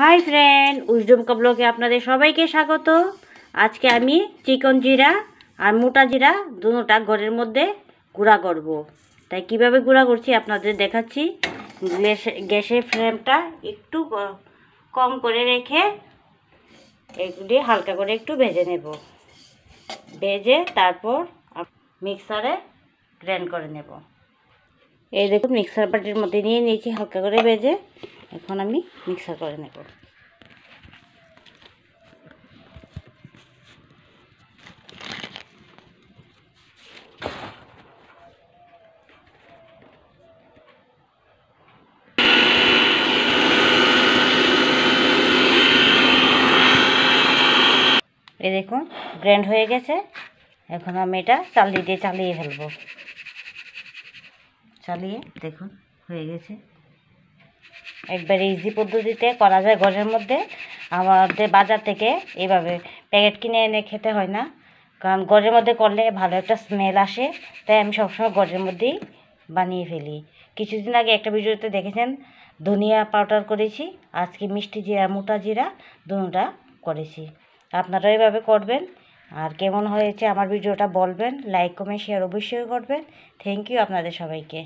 Hi friend উজডুমকা ব্লগে আপনাদের সবাইকে স্বাগত আজকে আমি চিকন জিরা আর মোটা জিরা দুটা ঘরের মধ্যে গুঁড়া করব। তাই কিভাবে গুঁড়া করছি আপনাদের দেখাচ্ছি গ্যাসের ফ্লেমটা একটু কম করে রেখে এগুলি হালকা করে একটু ভেজে নেব ভেজে তারপর মিক্সারে গ্র্যান্ড করে নেব এই দেখুন মিক্সার বাটির মধ্যে নিয়ে নিয়েছি হালকা করে ভেজে এখন আমি মিক্সার করে নেব এ দেখুন গ্র্যান্ড হয়ে গেছে এখন আমি এটা চালিয়ে দিয়ে চালিয়ে ফেলবো চালিয়ে দেখুন হয়ে গেছে একবারে ইজি পদ্ধতিতে করা যায় ঘরের মধ্যে আমাদের বাজার থেকে এভাবে প্যাকেট কিনে এনে খেতে হয় না কারণ ঘরের মধ্যে করলে ভালো একটা স্মেল আসে তাই আমি সবসময় ঘরের মধ্যেই বানিয়ে ফেলি কিছুদিন আগে একটা ভিডিওতে দেখেছেন ধনিয়া পাউডার করেছি আজকে মিষ্টি জিরা মোটা জিরা দুটা করেছি আপনারা এভাবে করবেন আর কেমন হয়েছে আমার ভিডিওটা বলবেন লাইক কমেন্ট শেয়ার অবশ্যই করবেন থ্যাংক ইউ আপনাদের সবাইকে